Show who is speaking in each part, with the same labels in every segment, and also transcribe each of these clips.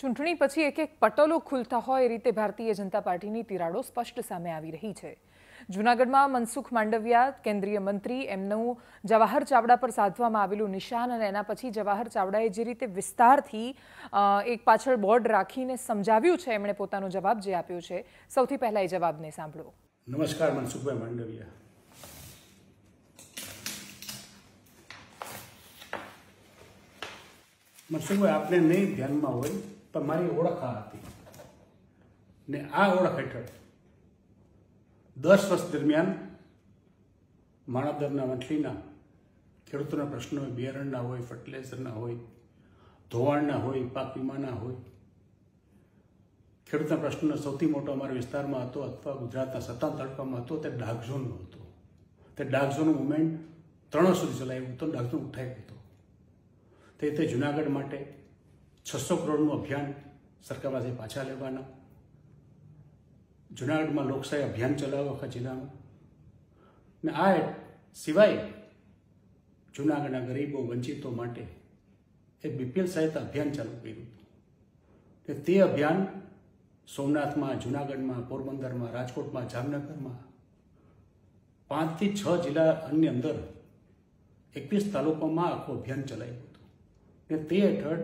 Speaker 1: ચૂંટણી પછી એક એક પટલો ખુલતા હોય એ રીતે ભારતીય જનતા પાર્ટીની તિરાડો સ્પષ્ટ સામે આવી રહી છે જૂનાગઢમાં મનસુખ માંડવિયા કેન્દ્રીય મંત્રી એમનું જવાહર ચાવડા પર સાધવામાં આવેલું નિશાન અને એના પછી જવાહર ચાવડાએ જે રીતે વિસ્તારથી એક પાછળ બોર્ડ રાખીને સમજાવ્યું છે એમણે પોતાનો જવાબ જે આપ્યો છે સૌથી પહેલા એ જવાબને સાંભળો
Speaker 2: નમસ્કાર મનસુખભાઈ માંડવિયા મનસુખભાઈ આપને નહીં ધ્યાનમાં હોય તમારી ઓળખ આ હતી ને આ ઓળખ હેઠળ દસ વર્ષ દરમિયાન માણાદરના વંથલીના ખેડૂતોના પ્રશ્નો બિયારણના હોય ફર્ટિલાઇઝરના હોય ધોવાણના હોય પાક વીમાના હોય ખેડૂતના પ્રશ્નનો સૌથી મોટો અમારા વિસ્તારમાં હતો અથવા ગુજરાતના સત્તામ તડકામાં હતો તે ડાર્ક ઝોનનો હતો તે ડાર્ક ઝોન મુવમેન્ટ ત્રણ સુધી ચલાવ્યું હતું ડાર્ક ઝોન ઉઠાવ્યું હતો તે રીતે જુનાગઢ માટે છસો કરોડનું અભિયાન સરકાર પાસે પાછા લેવાના જુનાગઢમાં લોકશાહી અભિયાન ચલાવવા આખા જિલ્લામાં ને આ સિવાય જુનાગઢના ગરીબો વંચિતો માટે એ બીપીએલ સહાયતા અભિયાન ચાલુ કર્યું હતું તે અભિયાન સોમનાથમાં જુનાગઢમાં પોરબંદરમાં રાજકોટમાં જામનગરમાં પાંચથી છ જિલ્લાની અંદર એકવીસ તાલુકામાં આખું અભિયાન ચલાવ્યું હતું ને તે હેઠળ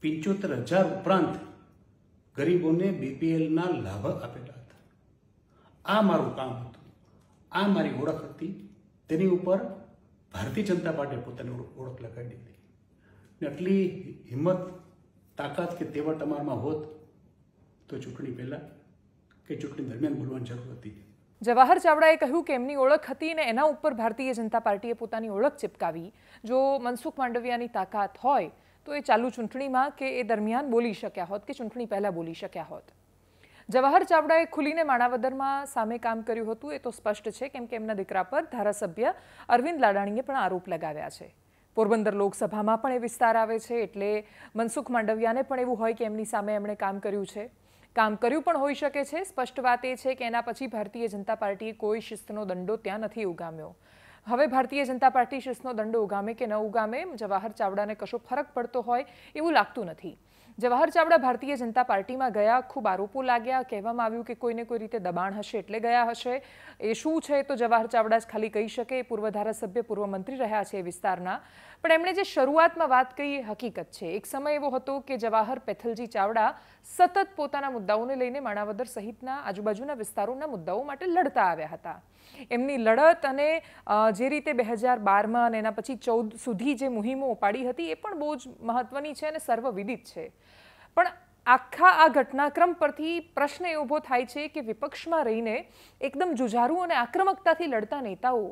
Speaker 2: પંચોતેર હજાર ઉપરાંત ગરીબોને બીપીએલના લાભ આપેલા હતા આ મારું કામ હતું આ મારી ઓળખ હતી તેની ઉપર ભારતીય જનતા પાર્ટીએ પોતાની ઓળખ લગાવી દીધી ને આટલી હિંમત તાકાત કે તેવા તમારમાં હોત તો ચૂંટણી પહેલાં કે ચૂંટણી દરમિયાન બોલવાની જરૂર હતી
Speaker 1: જવાહર ચાવડાએ કહ્યું કે એમની ઓળખ હતી અને એના ઉપર ભારતીય જનતા પાર્ટીએ પોતાની ઓળખ ચિપકાવી જો મનસુખ માંડવિયાની તાકાત હોય તો એ ચાલુ ચૂંટણીમાં કે એ દરમિયાન બોલી શક્યા હોત કે ચૂંટણી પહેલાં બોલી શક્યા હોત જવાહર ચાવડાએ ખુલીને માણાવદરમાં સામે કામ કર્યું હતું એ તો સ્પષ્ટ છે કેમ કે એમના દીકરા પર ધારાસભ્ય અરવિંદ લાડાણીએ પણ આરોપ લગાવ્યા છે પોરબંદર લોકસભામાં પણ એ વિસ્તાર આવે છે એટલે મનસુખ માંડવિયાને પણ એવું હોય કે એમની સામે એમણે કામ કર્યું છે કામ કર્યું પણ હોઈ શકે છે સ્પષ્ટ વાત એ છે કે એના પછી ભારતીય જનતા પાર્ટીએ કોઈ શિસ્તનો દંડો ત્યાં નથી ઉગામ્યો હવે ભારતીય જનતા પાર્ટી શિસ્તનો દંડો ઉગામે કે ન ઉગામે જવાહર ચાવડાને કશો ફરક પડતો હોય એવું લાગતું નથી જવાહર ચાવડા ભારતીય જનતા પાર્ટીમાં ગયા ખૂબ આરોપો લાગ્યા કહેવામાં આવ્યું કે કોઈને કોઈ રીતે દબાણ હશે એટલે ગયા હશે એ શું છે તો જવાહર ચાવડા જ ખાલી કહી શકે પૂર્વ ધારાસભ્ય પૂર્વ મંત્રી રહ્યા છે એ વિસ્તારના પણ એમણે જે શરૂઆતમાં વાત કહી હકીકત છે એક સમય એવો હતો કે જવાહર પેથલજી ચાવડા સતત પોતાના મુદ્દાઓને લઈને માણાવદર સહિતના આજુબાજુના વિસ્તારોના મુદ્દાઓ માટે લડતા આવ્યા હતા એમની લડત અને જે રીતે બે હજાર બારમાં અને એના પછી ચૌદ સુધી જે મુહિમો ઉપાડી હતી એ પણ બહુ જ મહત્ત્વની છે અને સર્વવિદિત છે પણ આખા આ ઘટનાક્રમ પરથી પ્રશ્ન એ ઊભો થાય છે કે વિપક્ષમાં રહીને એકદમ જુજારું અને આક્રમકતાથી લડતા નેતાઓ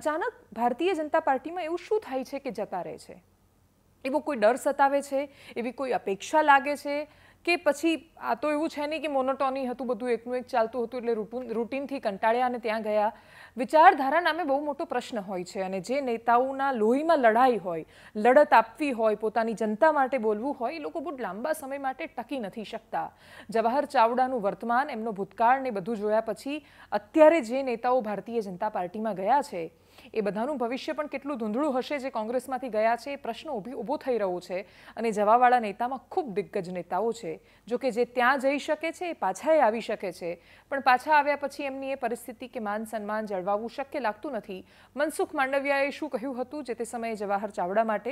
Speaker 1: અચાનક ભારતીય જનતા પાર્ટીમાં એવું શું થાય છે કે જતા રહે છે એવો કોઈ ડર સતાવે છે એવી કોઈ અપેક્ષા લાગે છે કે પછી આ તો એવું છે નહીં કે મોનોટોની હતું બધું એકનું એક ચાલતું હતું એટલે રૂટીન રૂટીનથી કંટાળ્યા અને ત્યાં ગયા વિચારધારા નામે બહુ મોટો પ્રશ્ન હોય છે અને જે નેતાઓના લોહીમાં લડાઈ હોય લડત આપવી હોય પોતાની જનતા માટે બોલવું હોય એ લોકો બહુ લાંબા સમય માટે ટકી નથી શકતા જવાહર ચાવડાનું વર્તમાન એમનો ભૂતકાળ ને બધું જોયા પછી અત્યારે જે નેતાઓ ભારતીય જનતા પાર્ટીમાં ગયા છે એ બધાનું ભવિષ્ય પણ કેટલું ધૂંધળું હશે જે કોંગ્રેસમાંથી ગયા છે એ પ્રશ્ન ઊભો થઈ રહ્યો છે અને જવાવાળા નેતામાં ખૂબ દિગ્ગજ નેતાઓ છે જો કે જે ત્યાં જઈ શકે છે એ પાછા આવી શકે છે પણ પાછા આવ્યા પછી એમની એ પરિસ્થિતિ કે માન સન્માન જળવાવું શક્ય લાગતું નથી મનસુખ માંડવિયાએ શું કહ્યું હતું જે તે સમયે જવાહર ચાવડા માટે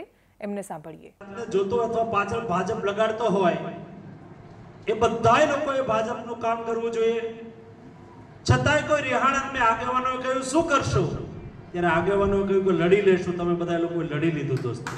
Speaker 1: એમને સાંભળીએ
Speaker 2: જોતો અથવા પાછળ ભાજપ લગાડતો હોય એ બધાય લોકોએ ભાજપનું કામ કરવું જોઈએ છતાંય કોઈ રિહાણંદ મેં આગેવાનો કહ્યું શું કરશું ત્યારે આગેવાનો કહ્યું કે લડી લેશું તમે બધા લોકોએ લડી લીધું દોસ્તો